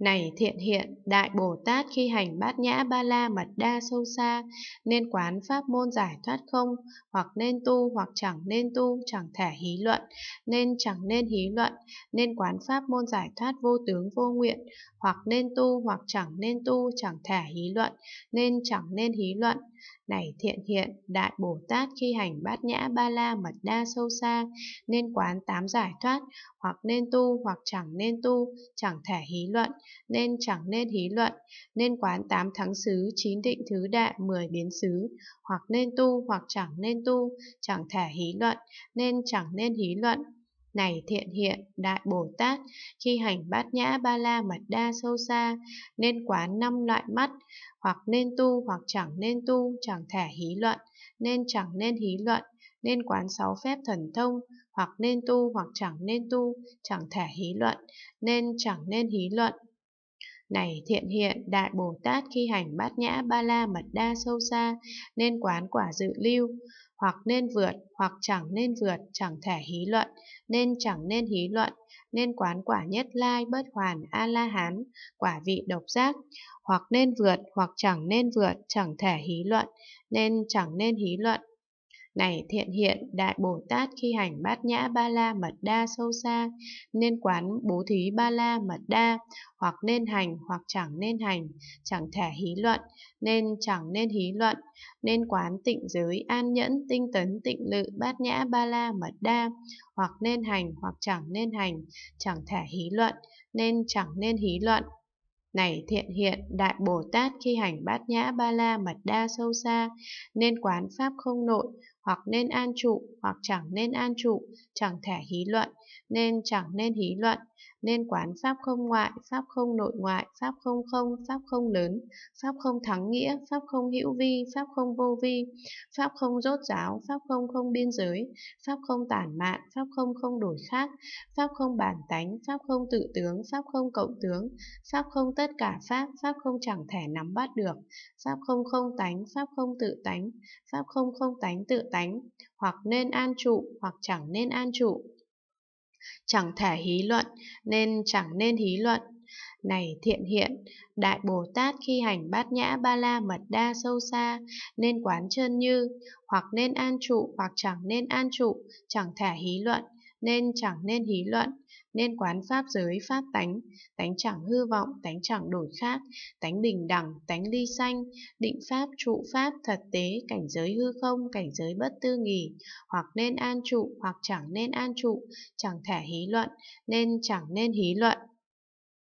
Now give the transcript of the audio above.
Này thiện hiện, Đại Bồ Tát khi hành bát nhã ba la mật đa sâu xa, nên quán pháp môn giải thoát không, hoặc nên tu hoặc chẳng nên tu, chẳng thể hí luận, nên chẳng nên hí luận, nên quán pháp môn giải thoát vô tướng vô nguyện, hoặc nên tu hoặc chẳng nên tu, chẳng thể hí luận, nên chẳng nên hí luận. Này thiện hiện, Đại Bồ Tát khi hành bát nhã ba la mật đa sâu xa, nên quán tám giải thoát, hoặc nên tu hoặc chẳng nên tu, chẳng thể hí luận, nên chẳng nên hí luận, nên quán tám thắng xứ, chín định thứ đệ mười biến xứ, hoặc nên tu, hoặc chẳng nên tu, chẳng thả hí luận, nên chẳng nên hí luận. Này thiện hiện, đại Bồ Tát, khi hành bát nhã ba la mật đa sâu xa, nên quán năm loại mắt, hoặc nên tu, hoặc chẳng nên tu, chẳng thả hí luận, nên chẳng nên hí luận, nên quán sáu phép thần thông, hoặc nên tu hoặc chẳng nên tu, chẳng thể hí luận, nên chẳng nên hí luận, này thiện hiện, Đại Bồ Tát khi hành bát nhã ba la mật đa sâu xa, nên quán quả dự lưu, hoặc nên vượt, hoặc chẳng nên vượt, chẳng thể hí luận, nên chẳng nên hí luận, nên quán quả nhất lai bất hoàn A-la-hán, quả vị độc giác, hoặc nên vượt, hoặc chẳng nên vượt, chẳng thể hí luận, nên chẳng nên hí luận, này thiện hiện, Đại Bồ Tát khi hành bát nhã ba la mật đa sâu xa, nên quán bố thí ba la mật đa, hoặc nên hành hoặc chẳng nên hành, chẳng thể hí luận, nên chẳng nên hí luận, nên quán tịnh giới an nhẫn tinh tấn tịnh lự bát nhã ba la mật đa, hoặc nên hành hoặc chẳng nên hành, chẳng thể hí luận, nên chẳng nên hí luận. Này thiện hiện, Đại Bồ Tát khi hành bát nhã ba la mật đa sâu xa, nên quán pháp không nội, hoặc nên an trụ, hoặc chẳng nên an trụ, chẳng thể hí luận, nên chẳng nên hí luận, nên quán sáp không ngoại, sáp không nội ngoại, sáp không không, sáp không lớn, sáp không thắng nghĩa, sáp không hữu vi, sáp không vô vi, sáp không rốt ráo sáp không không biên giới, sáp không tản mạn, sáp không không đổi khác, sáp không bản tánh, sáp không tự tướng, sáp không cộng tướng, sáp không tất cả pháp, sáp không chẳng thể nắm bắt được, sáp không không tánh, sáp không tự tánh, sáp không không tánh tự tánh tánh, hoặc nên an trụ, hoặc chẳng nên an trụ. Chẳng thể hí luận, nên chẳng nên hí luận. Này thiện hiện, Đại Bồ Tát khi hành bát nhã ba la mật đa sâu xa, nên quán chân như, hoặc nên an trụ, hoặc chẳng nên an trụ, chẳng thể hí luận, nên chẳng nên hí luận, nên quán pháp giới pháp tánh, tánh chẳng hư vọng, tánh chẳng đổi khác, tánh bình đẳng, tánh ly sanh, định pháp, trụ pháp, thật tế, cảnh giới hư không, cảnh giới bất tư nghỉ, hoặc nên an trụ, hoặc chẳng nên an trụ, chẳng thể hí luận, nên chẳng nên hí luận.